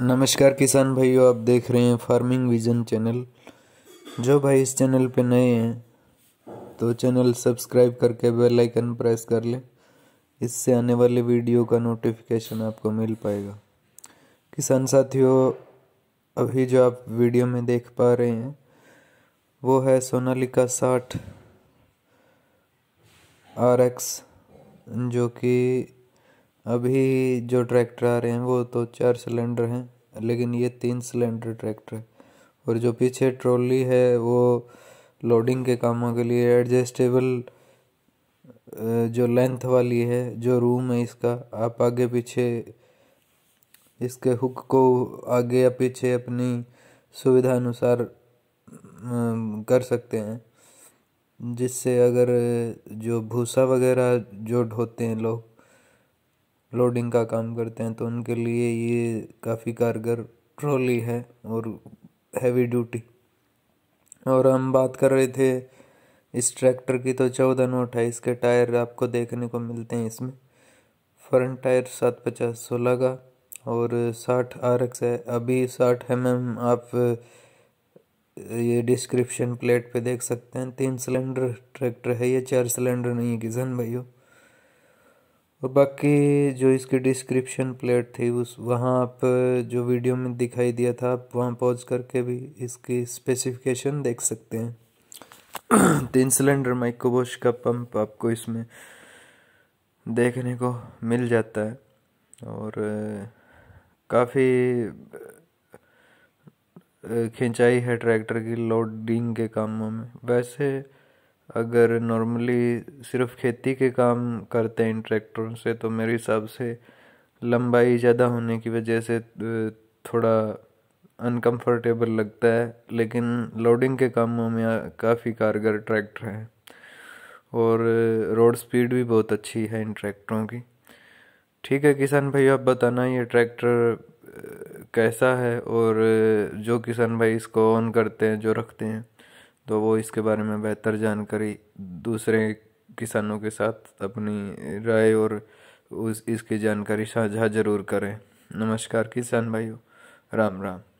नमस्कार किसान भाइयों आप देख रहे हैं फार्मिंग विजन चैनल जो भाई इस चैनल पे नए हैं तो चैनल सब्सक्राइब करके बेल आइकन प्रेस कर लें इससे आने वाले वीडियो का नोटिफिकेशन आपको मिल पाएगा किसान साथियों अभी जो आप वीडियो में देख पा रहे हैं वो है सोनालिका साठ आर एक्स जो कि अभी जो ट्रैक्टर आ रहे हैं वो तो चार सिलेंडर हैं लेकिन ये तीन सिलेंडर ट्रैक्टर है और जो पीछे ट्रॉली है वो लोडिंग के कामों के लिए एडजस्टेबल जो लेंथ वाली है जो रूम है इसका आप आगे पीछे इसके हुक को आगे या पीछे अपनी सुविधा अनुसार कर सकते हैं जिससे अगर जो भूसा वगैरह जो ढोते हैं लोग लोडिंग का काम करते हैं तो उनके लिए ये काफ़ी कारगर ट्रॉली है और हैवी ड्यूटी और हम बात कर रहे थे इस ट्रैक्टर की तो चौदह नौ अट्ठाईस के टायर आपको देखने को मिलते हैं इसमें फ्रंट टायर सात पचास सोलह का और साठ आर एक्स है अभी साठ एम एम आप ये डिस्क्रिप्शन प्लेट पे देख सकते हैं तीन सिलेंडर ट्रैक्टर है ये चार सिलेंडर नहीं है किसान भाइयों और बाकी जो इसकी डिस्क्रिप्शन प्लेट थी उस वहाँ आप जो वीडियो में दिखाई दिया था आप वहाँ पॉज करके भी इसकी स्पेसिफिकेशन देख सकते हैं तीन सिलेंडर माइक्रोबोश का पंप आपको इसमें देखने को मिल जाता है और काफ़ी खिंचाई है ट्रैक्टर की लोडिंग के कामों में वैसे अगर नॉर्मली सिर्फ खेती के काम करते हैं इन ट्रैक्टरों से तो मेरे हिसाब से लंबाई ज़्यादा होने की वजह से थोड़ा अनकंफर्टेबल लगता है लेकिन लोडिंग के कामों में काफ़ी कारगर ट्रैक्टर हैं और रोड स्पीड भी बहुत अच्छी है इन ट्रैक्टरों की ठीक है किसान भाई आप बताना ये ट्रैक्टर कैसा है और जो किसान भाई इसको ऑन करते हैं जो रखते हैं तो वो इसके बारे में बेहतर जानकारी दूसरे किसानों के साथ अपनी राय और उस इसकी जानकारी साझा जरूर करें नमस्कार किसान भाइयों राम राम